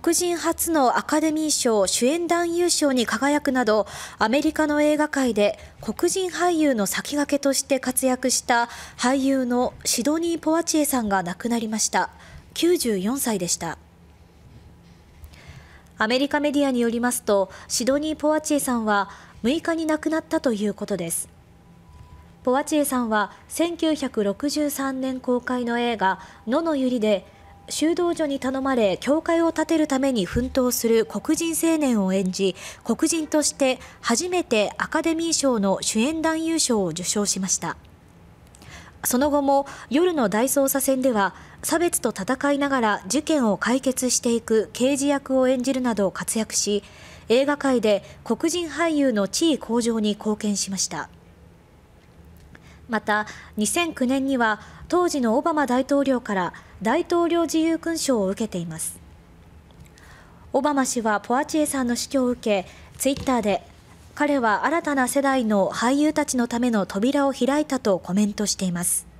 黒人初のアカデミー賞主演男優賞に輝くなど、アメリカの映画界で黒人俳優の先駆けとして活躍した俳優のシドニー・ポワチエさんが亡くなりました。94歳でした。アメリカメディアによりますと、シドニー・ポワチエさんは6日に亡くなったということです。ポワチエさんは1963年公開の映画「野のゆり」で修道女に頼まれ教会を建てるために奮闘する黒人青年を演じ黒人として初めてアカデミー賞の主演男優賞を受賞しましたその後も夜の大捜査線では差別と戦いながら事件を解決していく刑事役を演じるなど活躍し映画界で黒人俳優の地位向上に貢献しましたまた2009年には当時のオバマ大統領から大統領自由勲章を受けていますオバマ氏はポアチエさんの死去を受けツイッターで彼は新たな世代の俳優たちのための扉を開いたとコメントしています